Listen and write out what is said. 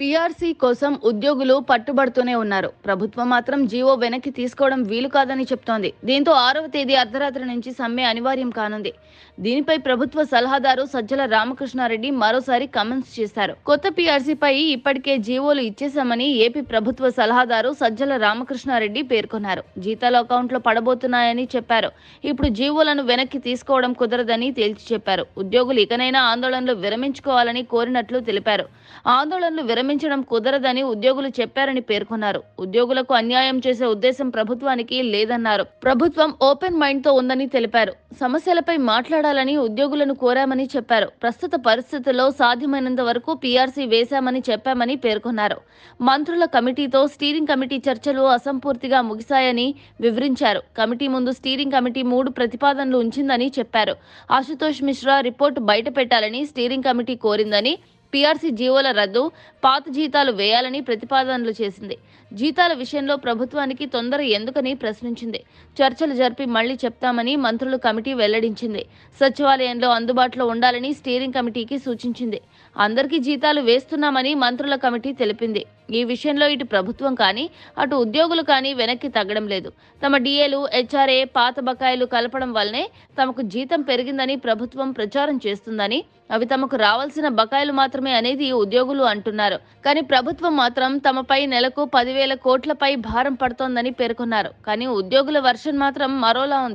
PRC కోసం ఉద్యోగులు పట్టుబడుతూనే ఉన్నారు ప్రభుత్వం మాత్రం జీవో వెనక్కి తీసుకోవడం వీలు కాదని చెప్తోంది దీంతో ఆరవ తేదీ అర్ధరాత్రి నుంచి సమ్మె అనివార్యం కానుంది దీనిపై ప్రభుత్వ సలహాదారు సజ్జల రామకృష్ణారెడ్డి మరోసారి కమెంట్స్ చేశారు కొత్త పీఆర్సీపై ఇప్పటికే జీవోలు ఇచ్చేశామని ఏపీ ప్రభుత్వ సలహాదారు సజ్జల రామకృష్ణారెడ్డి పేర్కొన్నారు జీతాలు అకౌంట్లో పడబోతున్నాయని చెప్పారు ఇప్పుడు జీవోలను వెనక్కి తీసుకోవడం కుదరదని తేల్చి చెప్పారు ఉద్యోగులు ఇకనైనా ఆందోళనలు విరమించుకోవాలని కోరినట్లు తెలిపారు ఆందోళనలు విరమి క్షమించడం కుదరదని ఉద్యోగులు చెప్పారని పేర్కొన్నారు ఉద్యోగులకు అన్యాయం చేసే ఉద్దేశం ప్రభుత్వానికి లేదన్నారు ప్రభుత్వం ఓపెన్ మైండ్ తో ఉందని తెలిపారు సమస్యలపై మాట్లాడాలని ఉద్యోగులను కోరామని చెప్పారు ప్రస్తుత పరిస్థితుల్లో సాధ్యమైనంత వరకు పీఆర్సీ వేశామని చెప్పామని పేర్కొన్నారు మంత్రుల కమిటీతో స్టీరింగ్ కమిటీ చర్చలు అసంపూర్తిగా ముగిశాయని వివరించారు కమిటీ ముందు స్టీరింగ్ కమిటీ మూడు ప్రతిపాదనలు ఉంచిందని చెప్పారు ఆశుతోష్ మిశ్రా రిపోర్టు పెట్టాలని స్టీరింగ్ కమిటీ కోరిందని పీఆర్సీ జీవోల రద్దు పాత జీతాలు వేయాలని ప్రతిపాదనలు చేసింది జీతాల విషయంలో ప్రభుత్వానికి తొందర ఎందుకని ప్రశ్నించింది చర్చలు జరిపి మళ్లీ చెప్తామని మంత్రుల కమిటీ వెల్లడించింది సచివాలయంలో అందుబాటులో ఉండాలని స్టీరింగ్ కమిటీకి సూచించింది అందరికీ జీతాలు వేస్తున్నామని మంత్రుల కమిటీ తెలిపింది ఈ విషయంలో ఇటు ప్రభుత్వం కానీ అటు ఉద్యోగులు కానీ వెనక్కి తగ్గడం లేదు తమ డిఏలు హెచ్ఆర్ఏ పాత బకాయిలు కలపడం వల్లనే తమకు జీతం పెరిగిందని ప్రభుత్వం ప్రచారం చేస్తుందని అవి తమకు రావాల్సిన బకాయిలు మాత్రమే అనేది ఉద్యోగులు అంటున్నారు కానీ ప్రభుత్వం మాత్రం తమపై నెలకు పదివేల కోట్లపై భారం పడుతోందని పేర్కొన్నారు కానీ ఉద్యోగుల వర్షన్ మాత్రం మరోలా ఉంది